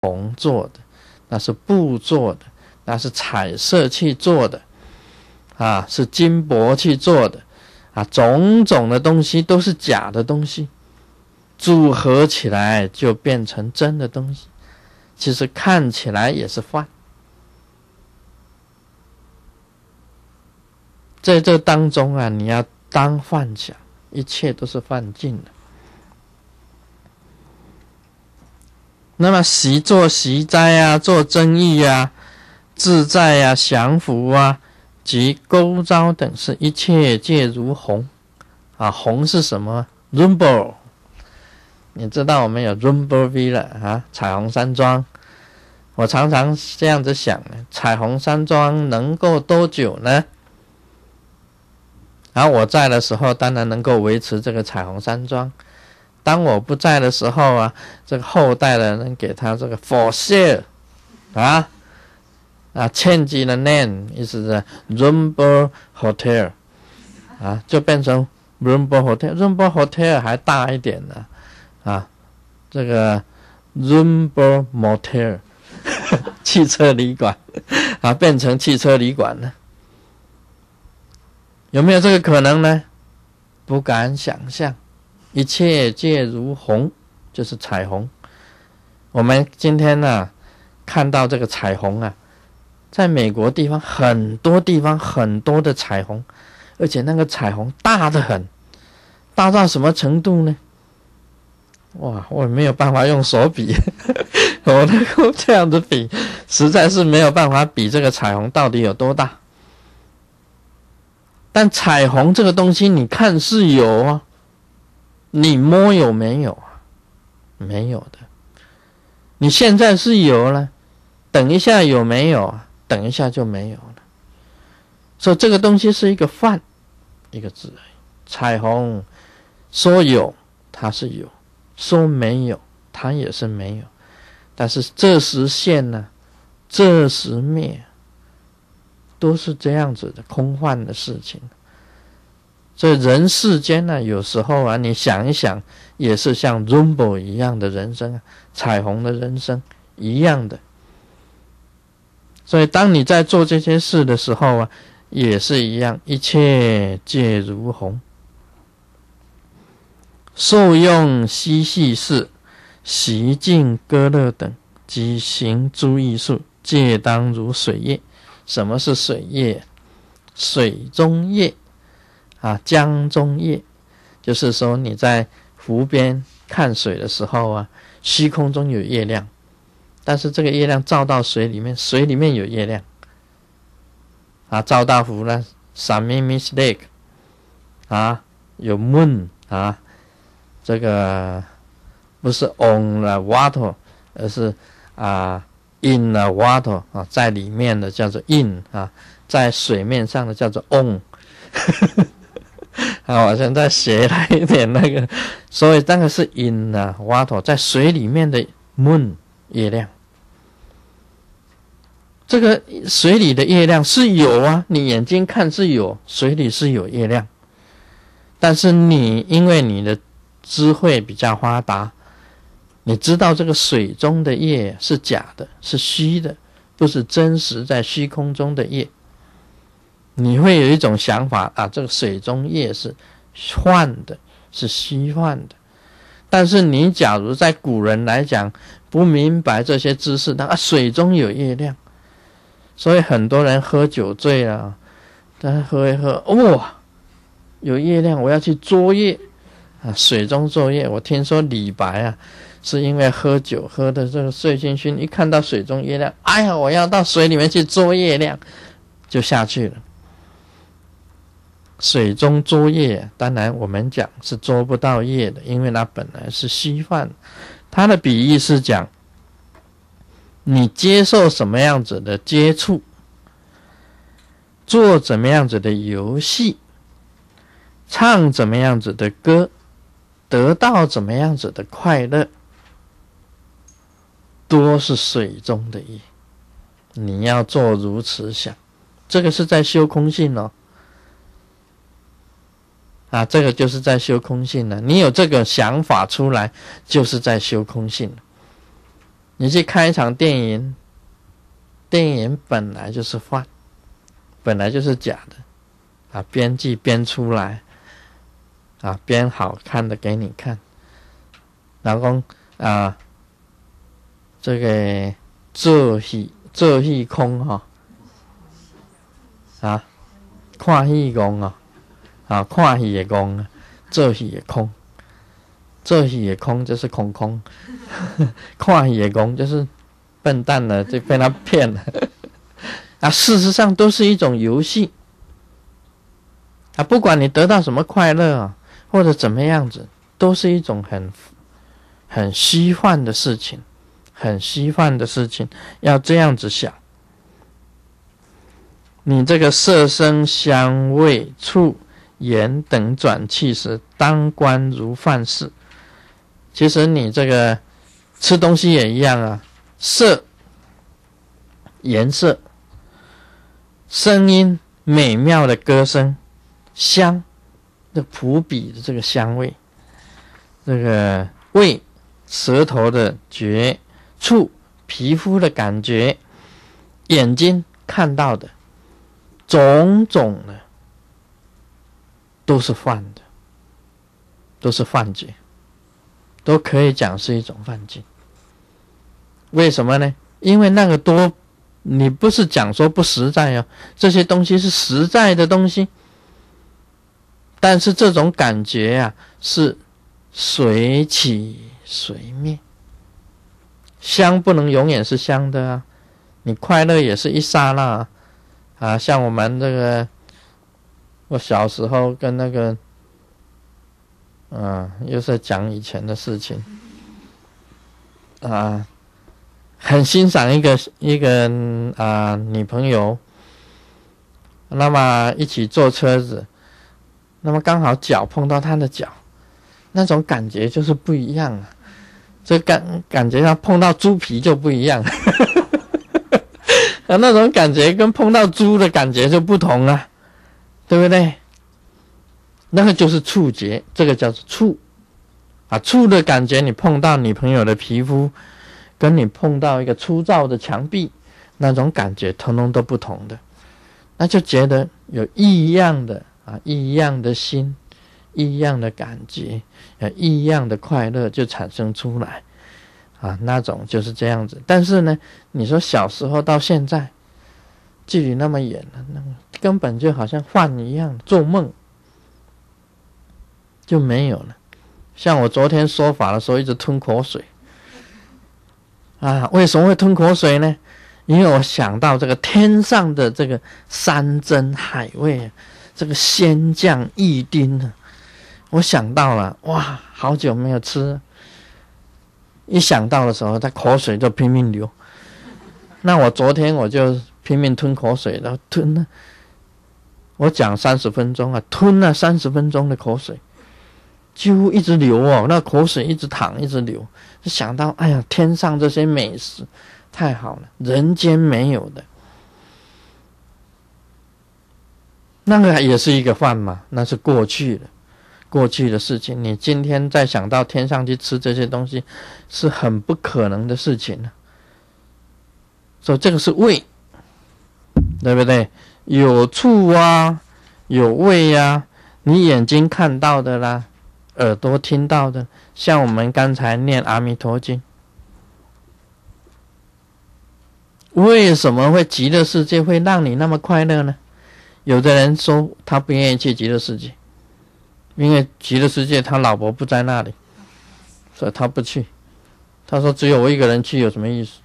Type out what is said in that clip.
铜做的，那是布做的，那是彩色去做的，啊，是金箔去做的，啊，种种的东西都是假的东西，组合起来就变成真的东西，其实看起来也是幻，在这当中啊，你要当幻想，一切都是幻境的。那么，习作习斋啊，做增益啊，自在啊，降伏啊，及勾招等事，一切皆如虹啊！虹是什么？Rainbow，你知道我们有 Rainbow V 了啊？彩虹山庄，我常常这样子想：彩虹山庄能够多久呢？而我在的时候，当然能够维持这个彩虹山庄。当我不在的时候啊，这个后代的人给他这个 for sale 啊啊 change the name，意思是 r u m b o e Hotel 啊，就变成 r u m b o e h o t e l r u m b o e Hotel 还大一点呢啊，这个 r u m b o e Motel 汽车旅馆啊，变成汽车旅馆了，有没有这个可能呢？不敢想象。一切皆如虹，就是彩虹。我们今天呢，看到这个彩虹啊，在美国地方很多地方很多的彩虹，而且那个彩虹大的很，大到什么程度呢？哇，我没有办法用手比，我能够这样子比，实在是没有办法比这个彩虹到底有多大。但彩虹这个东西，你看是有啊。你摸有没有啊？没有的。你现在是有了，等一下有没有啊？等一下就没有了。所以这个东西是一个幻，一个字彩虹说有它是有，说没有它也是没有。但是这时现呢，这时灭，都是这样子的空幻的事情。所以人世间呢，有时候啊，你想一想，也是像 Rumba 一样的人生啊，彩虹的人生一样的。所以，当你在做这些事的时候啊，也是一样，一切皆如虹。受用嬉戏事，习静歌乐等及行诸艺术，皆当如水叶。什么是水叶？水中叶。啊，江中夜，就是说你在湖边看水的时候啊，虚空中有月亮，但是这个月亮照到水里面，水里面有月亮。啊，照到湖呢 s m 傻 m i snake 啊，有 moon 啊，这个不是 on the water，而是啊 in the water 啊，在里面的叫做 in 啊，在水面上的叫做 on。啊，我现在写了一点那个，所以那个是阴啊，挖土在水里面的 moon 月亮，这个水里的月亮是有啊，你眼睛看是有，水里是有月亮，但是你因为你的智慧比较发达，你知道这个水中的月是假的，是虚的，不是真实在虚空中的月。你会有一种想法啊，这个水中月是幻的，是虚幻的。但是你假如在古人来讲不明白这些知识，那啊，水中有月亮，所以很多人喝酒醉了，他喝一喝，哇，有月亮，我要去捉月啊，水中捉月。我听说李白啊，是因为喝酒喝的这个醉醺醺，一看到水中月亮，哎呀，我要到水里面去捉月亮，就下去了。水中捉夜，当然我们讲是捉不到夜的，因为它本来是稀饭。它的比喻是讲：你接受什么样子的接触，做怎么样子的游戏，唱怎么样子的歌，得到怎么样子的快乐，多是水中的意。你要做如此想，这个是在修空性哦。啊，这个就是在修空性呢。你有这个想法出来，就是在修空性。你去看一场电影，电影本来就是幻，本来就是假的，啊，编剧编出来，啊，编好看的给你看，然后啊，这个做戏做戏空哦，啊，看戏憨哦。啊，看戏也空，做戏也空，做戏也空，就是空空。看戏也空，就是笨蛋了，就被他骗了。啊，事实上都是一种游戏。啊，不管你得到什么快乐，或者怎么样子，都是一种很很虚幻的事情，很虚幻的事情。要这样子想，你这个色声香味触。眼等转气时，当观如幻事。其实你这个吃东西也一样啊，色、颜色、声音美妙的歌声、香这扑鼻的这个香味、这个味、舌头的觉触、皮肤的感觉、眼睛看到的种种的。都是幻的，都是幻觉，都可以讲是一种幻觉。为什么呢？因为那个多，你不是讲说不实在啊，这些东西是实在的东西，但是这种感觉啊，是随起随灭，香不能永远是香的啊，你快乐也是一刹那啊，像我们这个。我小时候跟那个，嗯，又是讲以前的事情，啊，很欣赏一个一个啊女朋友，那么一起坐车子，那么刚好脚碰到她的脚，那种感觉就是不一样啊。就感感觉上碰到猪皮就不一样，哈哈哈那种感觉跟碰到猪的感觉就不同啊。对不对？那个就是触觉，这个叫做触，啊，触的感觉，你碰到女朋友的皮肤，跟你碰到一个粗糙的墙壁，那种感觉，通通都不同的，那就觉得有异样的啊，异样的心，异样的感觉，有异样的快乐就产生出来，啊，那种就是这样子。但是呢，你说小时候到现在，距离那么远了，那。根本就好像饭一样，做梦就没有了。像我昨天说法的时候，一直吞口水啊！为什么会吞口水呢？因为我想到这个天上的这个山珍海味，这个仙酱一丁啊！我想到了，哇，好久没有吃，一想到的时候，他口水就拼命流。那我昨天我就拼命吞口水然后吞了。我讲三十分钟啊，吞了三十分钟的口水，几乎一直流哦，那口水一直淌，一直流。就想到哎呀，天上这些美食太好了，人间没有的，那个也是一个饭嘛，那是过去的，过去的事情。你今天再想到天上去吃这些东西，是很不可能的事情了。所以这个是胃，对不对？有触啊，有味呀，你眼睛看到的啦，耳朵听到的，像我们刚才念《阿弥陀经》，为什么会极乐世界会让你那么快乐呢？有的人说他不愿意去极乐世界，因为极乐世界他老婆不在那里，所以他不去。他说只有我一个人去有什么意思？